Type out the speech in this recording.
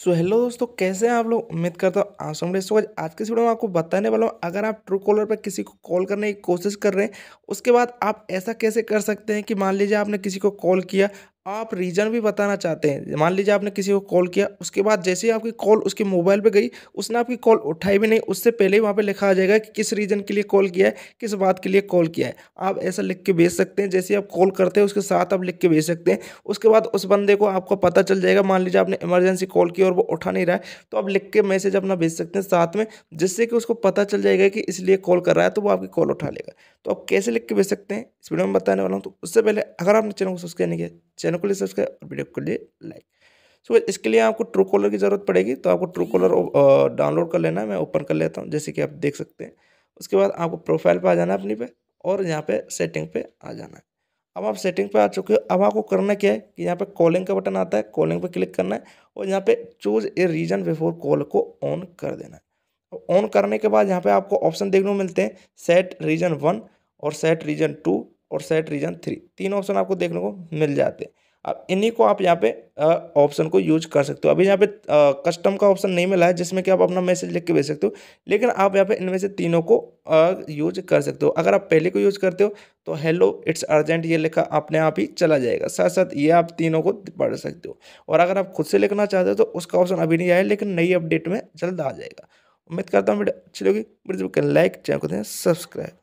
सो so, hello दोस्तों कैसे हैं आप लोग उम्मीद करता हूँ आसम डेस्ट आज आज के वीडियो में आपको बताने वाला हूँ अगर आप ट्रू कॉलर पर किसी को कॉल करने की कोशिश कर रहे हैं उसके बाद आप ऐसा कैसे कर सकते हैं कि मान लीजिए आपने किसी को कॉल किया आप रीज़न भी बताना चाहते हैं मान लीजिए आपने किसी को कॉल किया उसके बाद जैसे ही आपकी कॉल उसके मोबाइल पे गई उसने आपकी कॉल उठाई भी नहीं उससे पहले ही वहाँ पे लिखा आ जाएगा कि किस रीज़न के लिए कॉल किया है किस बात के लिए कॉल किया है आप ऐसा लिख के भेज सकते हैं जैसे आप कॉल करते हैं उसके साथ आप लिख के भेज सकते हैं उसके बाद उस बंदे को आपको पता चल जाएगा मान लीजिए आपने इमरजेंसी कॉल की और वो उठा नहीं रहा है तो आप लिख के मैसेज अपना भेज सकते हैं साथ में जिससे कि उसको पता चल जाएगा कि इसलिए कॉल कर रहा है तो वो आपकी कॉल उठा लेगा तो आप कैसे लिख के भेज सकते हैं इस वीडियो में बताने वाला हूँ तो उससे पहले अगर आपने चैनल को सब्सक्राइब नहीं किया चैनल को लिए सब्सक्राइब और वीडियो के लिए लाइक सो इसके लिए आपको ट्रू कॉलर की ज़रूरत पड़ेगी तो आपको ट्रू कॉलर डाउनलोड कर लेना मैं ओपन कर लेता हूँ जैसे कि आप देख सकते हैं उसके बाद आपको प्रोफाइल पर आ जाना है अपनी पे और यहाँ पे सेटिंग पे आ जाना है अब आप सेटिंग पे आ चुके हो अब आपको करना क्या है कि यहाँ पे कॉलिंग का बटन आता है कॉलिंग पे क्लिक करना है और यहाँ पे choose a region before call को ऑन कर देना है ऑन करने के बाद यहाँ पे आपको ऑप्शन देखने को मिलते हैं सेट रीजन वन और सेट रीजन टू और सेट रीजन थ्री तीन ऑप्शन आपको देखने को मिल जाते हैं अब इन्हीं को आप यहाँ पे ऑप्शन को यूज कर सकते हो अभी यहाँ पे कस्टम का ऑप्शन नहीं मिला है जिसमें कि आप अपना मैसेज लिख के भेज सकते हो लेकिन आप यहाँ पे इनमें से तीनों को यूज कर सकते हो अगर आप पहले को यूज करते हो तो हेलो इट्स अर्जेंट ये लिखा अपने आप ही चला जाएगा साथ साथ ये आप तीनों को पढ़ सकते हो और अगर आप खुद से लिखना चाहते हो तो उसका ऑप्शन अभी नहीं आया लेकिन नई अपडेट में जल्द आ जाएगा उम्मीद करता हूँ अच्छी लगी लाइक चैनल को दें सब्सक्राइब